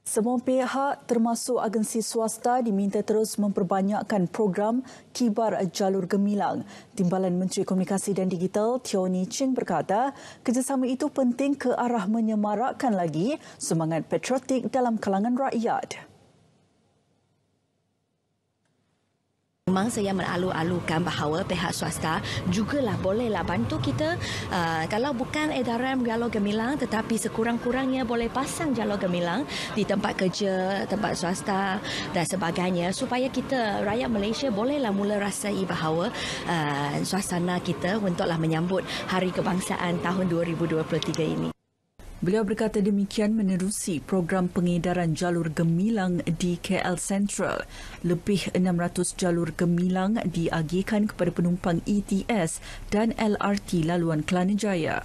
Semua pihak termasuk agensi swasta diminta terus memperbanyakkan program kibar jalur gemilang. Timbalan Menteri Komunikasi dan Digital Tiony Ching berkata, kerjasama itu penting ke arah menyemarakkan lagi semangat patriotik dalam kalangan rakyat. Memang saya melalu-alukan bahawa pihak swasta juga lah bolehlah bantu kita uh, kalau bukan edaran jalur gemilang tetapi sekurang-kurangnya boleh pasang jalur gemilang di tempat kerja, tempat swasta dan sebagainya supaya kita rakyat Malaysia bolehlah mula rasai bahawa uh, suasana kita untuklah menyambut Hari Kebangsaan tahun 2023 ini. Beliau berkata demikian menerusi program pengedaran jalur gemilang di KL Central. Lebih 600 jalur gemilang diagihkan kepada penumpang ETS dan LRT laluan Kelana Jaya.